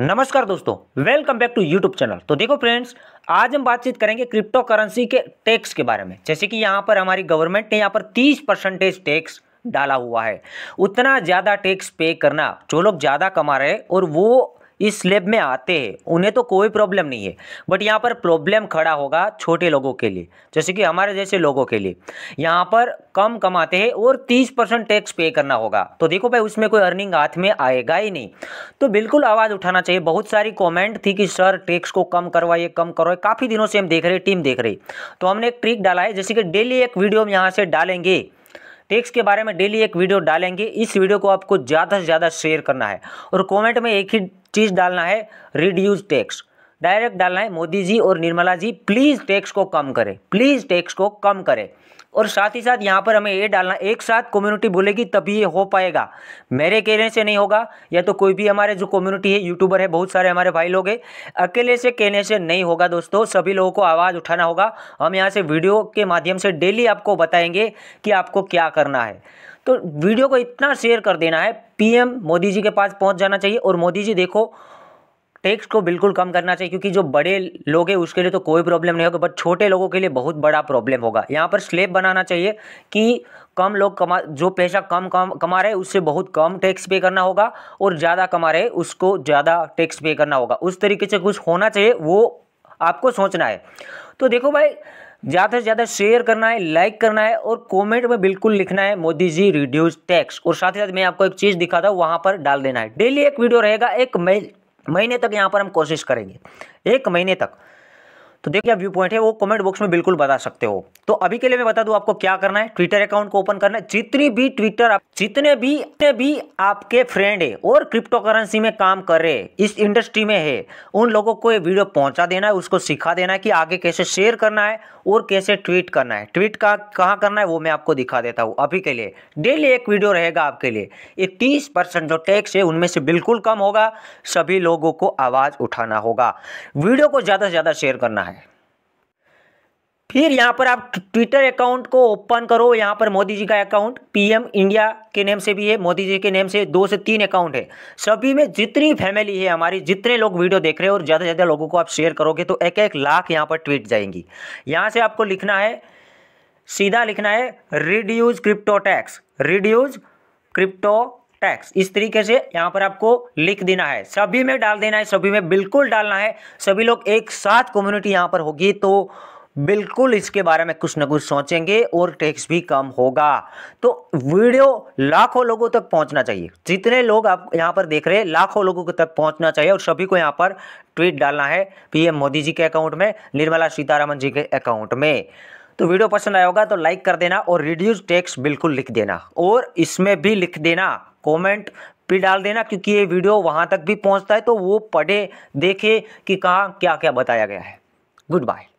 नमस्कार दोस्तों welcome back to YouTube channel तो देखो फ्रेंड्स आज हम बातचीत करेंगे क्रिप्टो करेंसी के टैक्स के बारे में जैसे कि यहाँ पर हमारी गवर्नमेंट ने यहाँ पर 30 परसेंटेज टैक्स डाला हुआ है उतना ज़्यादा टैक्स पे करना जो लोग ज़्यादा कमा रहे और वो इस स्लेब में आते हैं उन्हें तो कोई प्रॉब्लम नहीं है बट यहाँ पर प्रॉब्लम खड़ा होगा छोटे लोगों के लिए जैसे कि हमारे जैसे लोगों के लिए यहाँ पर कम कमाते हैं और तीस परसेंट टैक्स पे करना होगा तो देखो भाई उसमें कोई अर्निंग हाथ में आएगा ही नहीं तो बिल्कुल आवाज़ उठाना चाहिए बहुत सारी कॉमेंट थी कि सर टैक्स को कम करवाइए कम करवाइए काफ़ी दिनों से हम देख रहे टीम देख रही तो हमने एक ट्रिक डाला है जैसे कि डेली एक वीडियो हम यहाँ से डालेंगे टैक्स के बारे में डेली एक वीडियो डालेंगे इस वीडियो को आपको ज़्यादा से ज़्यादा शेयर करना है और कमेंट में एक ही चीज़ डालना है रिड्यूज टैक्स डायरेक्ट डालना है मोदी जी और निर्मला जी प्लीज़ टैक्स को कम करें प्लीज़ टैक्स को कम करें और साथ ही साथ यहाँ पर हमें ये डालना एक साथ कम्युनिटी बोलेगी तभी ये हो पाएगा मेरे कहने से नहीं होगा या तो कोई भी हमारे जो कम्युनिटी है यूट्यूबर है बहुत सारे हमारे भाई लोग हैं अकेले से कहने से नहीं होगा दोस्तों सभी लोगों को आवाज़ उठाना होगा हम यहाँ से वीडियो के माध्यम से डेली आपको बताएंगे कि आपको क्या करना है तो वीडियो को इतना शेयर कर देना है पी मोदी जी के पास पहुँच जाना चाहिए और मोदी जी देखो टैक्स को बिल्कुल कम करना चाहिए क्योंकि जो बड़े लोग हैं उसके लिए तो कोई प्रॉब्लम नहीं होगा बट छोटे लोगों के लिए बहुत बड़ा प्रॉब्लम होगा यहाँ पर स्लेब बनाना चाहिए कि कम लोग कमा जो पैसा कम कम कमा रहे उससे बहुत कम टैक्स पे करना होगा और ज़्यादा कमा रहे उसको ज़्यादा टैक्स पे करना होगा उस तरीके से कुछ होना चाहिए वो आपको सोचना है तो देखो भाई ज़्यादा से ज़्यादा शेयर करना है लाइक करना है और कमेंट में बिल्कुल लिखना है मोदी जी रिड्यूस टैक्स और साथ ही साथ मैं आपको एक चीज़ दिखाता हूँ वहाँ पर डाल देना है डेली एक वीडियो रहेगा एक मैं महीने तक यहाँ पर हम कोशिश करेंगे एक महीने तक तो देखिए क्या व्यू पॉइंट है वो कमेंट बॉक्स में बिल्कुल बता सकते हो तो अभी के लिए मैं बता दूं आपको क्या करना है ट्विटर अकाउंट को ओपन करना है जितनी भी ट्विटर आप जितने भी जितने भी आपके फ्रेंड है और क्रिप्टो करेंसी में काम कर रहे इस इंडस्ट्री में है उन लोगों को ये वीडियो पहुंचा देना है उसको सिखा देना है कि आगे कैसे शेयर करना है और कैसे ट्वीट करना है ट्वीट का कहाँ करना है वो मैं आपको दिखा देता हूँ अभी के लिए डेली एक वीडियो रहेगा आपके लिए ये तीस परसेंट जो टैक्स है उनमें से बिल्कुल कम होगा सभी लोगों को आवाज़ उठाना होगा वीडियो को ज़्यादा से ज़्यादा शेयर करना है फिर यहाँ पर आप ट्विटर अकाउंट को ओपन करो यहाँ पर मोदी जी का अकाउंट पीएम इंडिया के नेम से भी है मोदी जी के नेम से दो से तीन अकाउंट है सभी में जितनी फैमिली है हमारी जितने लोग वीडियो देख रहे हैं और ज़्यादा से ज़्यादा लोगों को आप शेयर करोगे तो एक एक लाख यहाँ पर ट्वीट जाएंगी यहाँ से आपको लिखना है सीधा लिखना है reduce crypto tax reduce crypto tax इस तरीके से यहाँ पर आपको लिख देना है सभी में डाल देना है सभी में बिल्कुल डालना है सभी लोग एक साथ कम्युनिटी यहाँ पर होगी तो बिल्कुल इसके बारे में कुछ ना कुछ सोचेंगे और टैक्स भी कम होगा तो वीडियो लाखों लोगों तक पहुंचना चाहिए जितने लोग आप यहाँ पर देख रहे हैं लाखों लोगों तक पहुंचना चाहिए और सभी को यहाँ पर ट्वीट डालना है पीएम मोदी जी के अकाउंट में निर्मला सीतारामन जी के अकाउंट में तो वीडियो पसंद आया होगा तो लाइक कर देना और रिड्यूस टैक्स बिल्कुल लिख देना और इसमें भी लिख देना कॉमेंट भी डाल देना क्योंकि ये वीडियो वहाँ तक भी पहुँचता है तो वो पढ़े देखे कि कहाँ क्या क्या बताया गया है गुड बाय